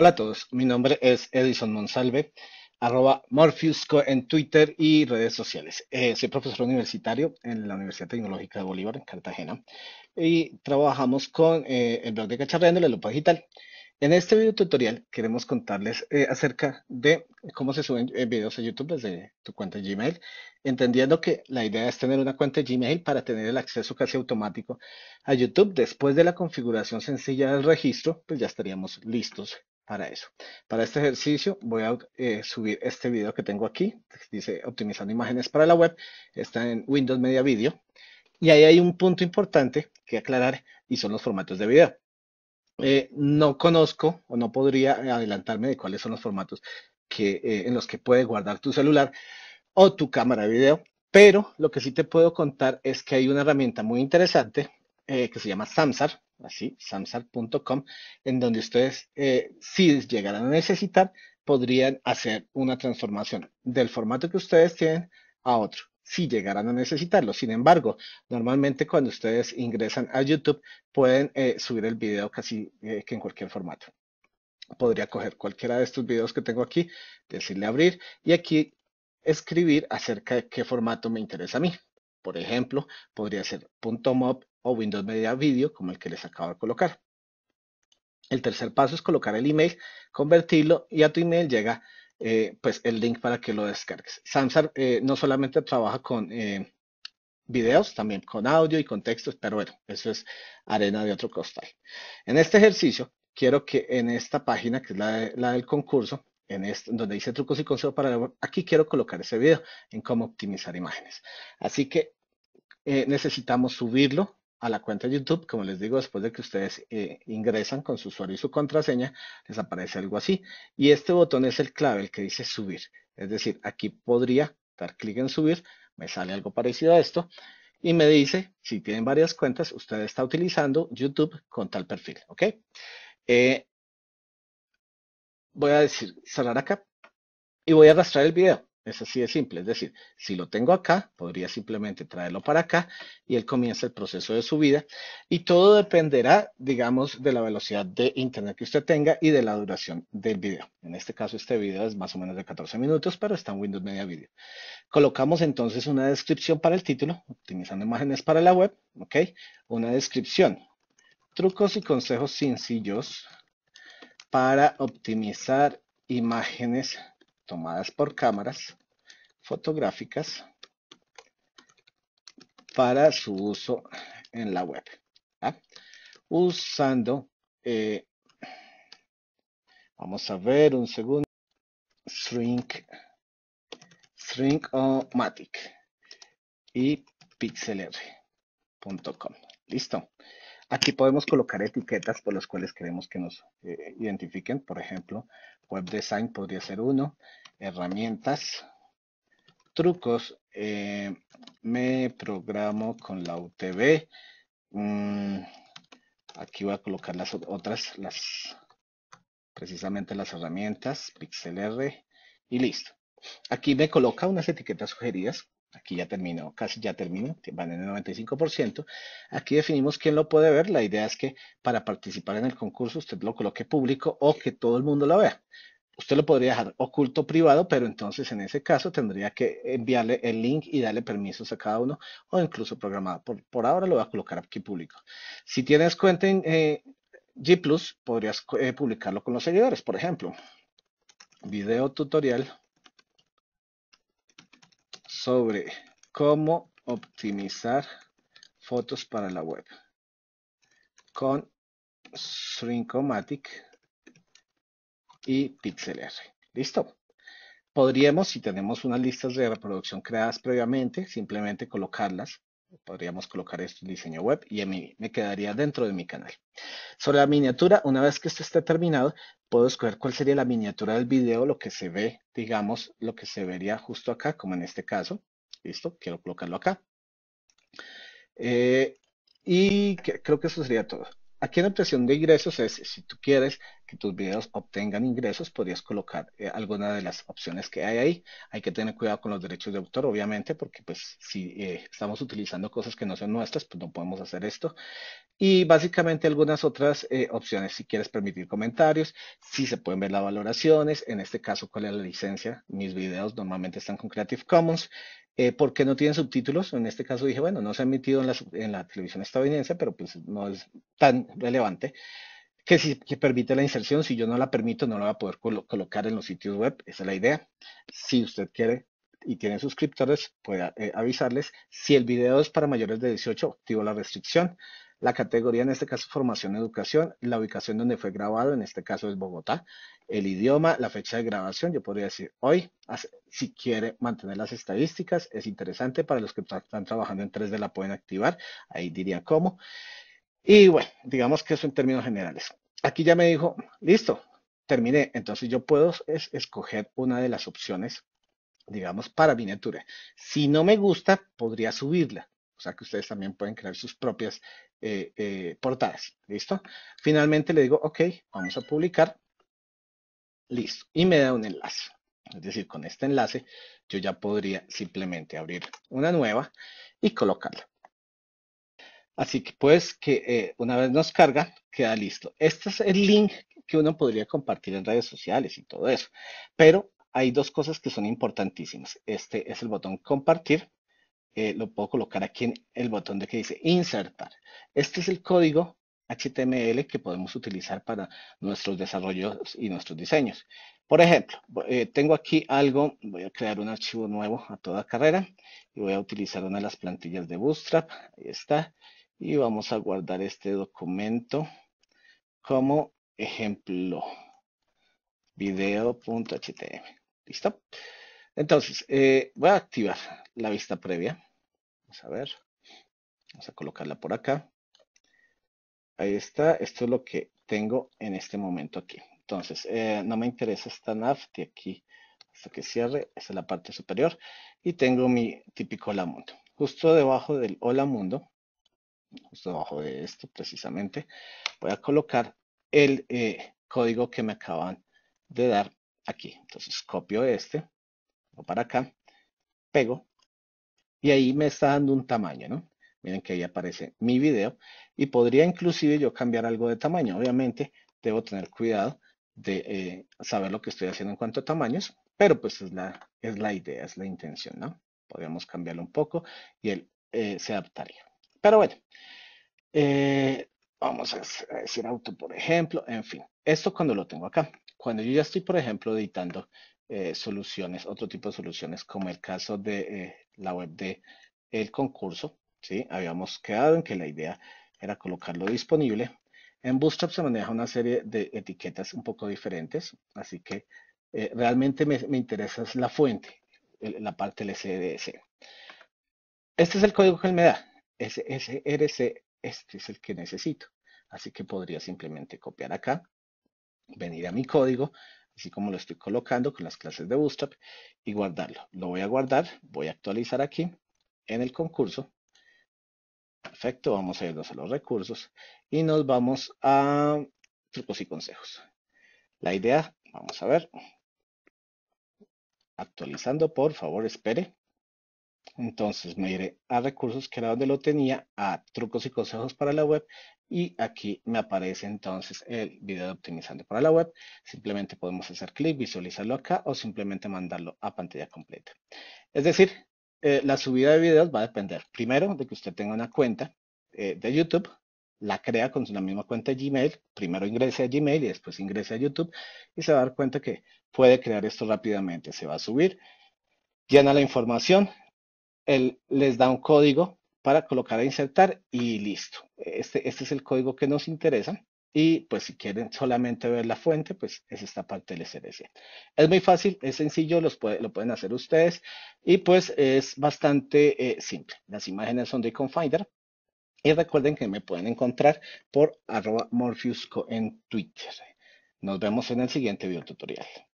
Hola a todos, mi nombre es Edison Monsalve, arroba Morfusco en Twitter y redes sociales. Eh, soy profesor universitario en la Universidad Tecnológica de Bolívar, en Cartagena, y trabajamos con el eh, blog de Cacharreando y la lupa digital. En este video tutorial queremos contarles eh, acerca de cómo se suben videos a YouTube desde tu cuenta Gmail, entendiendo que la idea es tener una cuenta Gmail para tener el acceso casi automático a YouTube. Después de la configuración sencilla del registro, pues ya estaríamos listos para eso. Para este ejercicio voy a eh, subir este video que tengo aquí, dice optimizando imágenes para la web, está en Windows Media Video, y ahí hay un punto importante que aclarar y son los formatos de video. Eh, no conozco o no podría adelantarme de cuáles son los formatos que, eh, en los que puede guardar tu celular o tu cámara de video, pero lo que sí te puedo contar es que hay una herramienta muy interesante que se llama Samsar, así, samsar.com, en donde ustedes, eh, si llegaran a necesitar, podrían hacer una transformación del formato que ustedes tienen a otro, si llegaran a necesitarlo. Sin embargo, normalmente cuando ustedes ingresan a YouTube, pueden eh, subir el video casi eh, que en cualquier formato. Podría coger cualquiera de estos videos que tengo aquí, decirle abrir y aquí escribir acerca de qué formato me interesa a mí. Por ejemplo, podría ser .mob o Windows Media Video como el que les acabo de colocar. El tercer paso es colocar el email, convertirlo y a tu email llega eh, pues el link para que lo descargues. Samsung eh, no solamente trabaja con eh, videos, también con audio y con textos, pero bueno, eso es arena de otro costal. En este ejercicio, quiero que en esta página, que es la del concurso, en donde dice trucos y consejos para aquí quiero colocar ese video en cómo optimizar imágenes. Así que eh, necesitamos subirlo a la cuenta de YouTube. Como les digo, después de que ustedes eh, ingresan con su usuario y su contraseña, les aparece algo así. Y este botón es el clave, el que dice subir. Es decir, aquí podría dar clic en subir, me sale algo parecido a esto. Y me dice, si tienen varias cuentas, usted está utilizando YouTube con tal perfil, ¿ok? Eh, voy a decir cerrar acá y voy a arrastrar el video. Es así de simple, es decir, si lo tengo acá, podría simplemente traerlo para acá y él comienza el proceso de subida y todo dependerá, digamos, de la velocidad de internet que usted tenga y de la duración del video. En este caso, este video es más o menos de 14 minutos, pero está en Windows Media Video. Colocamos entonces una descripción para el título, optimizando imágenes para la web, ¿ok? Una descripción, trucos y consejos sencillos para optimizar imágenes tomadas por cámaras fotográficas para su uso en la web. ¿ah? Usando, eh, vamos a ver un segundo, Shrink, Shrink o Matic y pixelr.com. Listo. Aquí podemos colocar etiquetas por las cuales queremos que nos eh, identifiquen. Por ejemplo, web design podría ser uno, herramientas, trucos, eh, me programo con la UTV. Mm, aquí voy a colocar las otras, las precisamente las herramientas, Pixel R. y listo. Aquí me coloca unas etiquetas sugeridas. Aquí ya terminó, casi ya termino, van en el 95%. Aquí definimos quién lo puede ver. La idea es que para participar en el concurso usted lo coloque público o que todo el mundo lo vea. Usted lo podría dejar oculto privado, pero entonces en ese caso tendría que enviarle el link y darle permisos a cada uno o incluso programado. Por, ahora lo voy a colocar aquí público. Si tienes cuenta en eh, G ⁇ podrías eh, publicarlo con los seguidores, por ejemplo. Video tutorial sobre cómo optimizar fotos para la web con Shrinkomatic y PixelR. ¿Listo? Podríamos, si tenemos unas listas de reproducción creadas previamente, simplemente colocarlas podríamos colocar este diseño web y mí me quedaría dentro de mi canal. Sobre la miniatura, una vez que esto esté terminado, puedo escoger cuál sería la miniatura del video, lo que se ve, digamos, lo que se vería justo acá, como en este caso. Listo, quiero colocarlo acá. Eh, y creo que eso sería todo. Aquí en la opción de ingresos es, si tú quieres, que tus videos obtengan ingresos, podrías colocar eh, alguna de las opciones que hay ahí. Hay que tener cuidado con los derechos de autor, obviamente, porque pues si eh, estamos utilizando cosas que no son nuestras, pues no podemos hacer esto. Y básicamente algunas otras eh, opciones, si quieres permitir comentarios, si se pueden ver las valoraciones, en este caso, cuál es la licencia. Mis videos normalmente están con Creative Commons. Eh, porque no tienen subtítulos. En este caso dije, bueno, no se ha emitido en la televisión estadounidense, pero pues no es tan relevante que, permite la inserción. Si yo no la permito, no la va a poder colocar en los sitios web. Esa es la idea. Si usted quiere y tiene suscriptores, puede eh, avisarles. Si el video es para mayores de 18, activo la restricción. La categoría, en este caso, formación, educación. La ubicación donde fue grabado, en este caso es Bogotá. El idioma, la fecha de grabación, yo podría decir hoy. Si quiere mantener las estadísticas, es interesante para los que están trabajando en 3D, la pueden activar. Ahí diría cómo. Y bueno, digamos que eso en términos generales. Aquí ya me dijo, listo, terminé. Entonces yo puedo es, escoger una de las opciones, digamos, para miniatura. Si no me gusta, podría subirla. O sea que ustedes también pueden crear sus propias eh, eh, portadas. ¿Listo? Finalmente le digo, ok, vamos a publicar. Listo. Y me da un enlace. Es decir, con este enlace yo ya podría simplemente abrir una nueva y colocarla. Así que pues que eh, una vez nos carga, queda listo. Este es el link que uno podría compartir en redes sociales y todo eso. Pero hay dos cosas que son importantísimas. Este es el botón compartir. Eh, lo puedo colocar aquí en el botón de que dice insertar. Este es el código HTML que podemos utilizar para nuestros desarrollos y nuestros diseños. Por ejemplo, eh, tengo aquí algo, voy a crear un archivo nuevo a toda carrera y voy a utilizar una de las plantillas de Bootstrap. Ahí está y vamos a guardar este documento como ejemplo video.htm listo entonces eh, voy a activar la vista previa vamos a ver vamos a colocarla por acá ahí está esto es lo que tengo en este momento aquí entonces eh, no me interesa esta nav de aquí hasta que cierre es la parte superior y tengo mi típico hola mundo justo debajo del hola mundo justo debajo de esto precisamente, voy a colocar el eh, código que me acaban de dar aquí. Entonces copio este, o para acá, pego, y ahí me está dando un tamaño, Miren que ahí aparece mi video y podría inclusive yo cambiar algo de tamaño. Obviamente debo tener cuidado de eh, saber lo que estoy haciendo en cuanto a tamaños, pero pues es la, es la idea, es la intención, ¿no? Podríamos cambiarlo un poco y él eh, se adaptaría. Pero bueno, eh, vamos a decir auto, por ejemplo, en fin, esto cuando lo tengo acá. Cuando yo ya estoy, por ejemplo, editando eh, soluciones, otro tipo de soluciones, como el caso de eh, la web de el concurso, ¿sí? Habíamos quedado en que la idea era colocarlo disponible. En Bootstrap se maneja una serie de etiquetas un poco diferentes, así que realmente me, me, interesa la fuente, la parte del CDS. Este es el código que él me da ese SRC, este es el que necesito. Así que podría simplemente copiar acá, venir a mi código, así como lo estoy colocando con las clases de Bootstrap y guardarlo. Lo voy a guardar, voy a actualizar aquí en el concurso. Perfecto, vamos a irnos a los recursos y nos vamos a trucos y consejos. La idea, vamos a ver, actualizando, por favor, espere. Entonces me iré a recursos que era donde lo tenía, a trucos y consejos para la web y aquí me aparece entonces el video de optimizando para la web. Simplemente podemos hacer clic, visualizarlo acá o simplemente mandarlo a pantalla completa. Es decir, eh, la subida de videos va a depender primero de que usted tenga una cuenta eh, de YouTube, la crea con la misma cuenta de Gmail, primero ingrese a Gmail y después ingrese a YouTube y se va a dar cuenta que puede crear esto rápidamente. Se va a subir, llena la información, él les da un código para colocar e insertar y listo. Este, este es el código que nos interesa. Y pues si quieren solamente ver la fuente, pues es esta parte del SRC. Es muy fácil, es sencillo, los puede, lo pueden hacer ustedes y pues es bastante eh, simple. Las imágenes son de Confider. y recuerden que me pueden encontrar por arroba morfiusco en Twitter. Nos vemos en el siguiente video tutorial.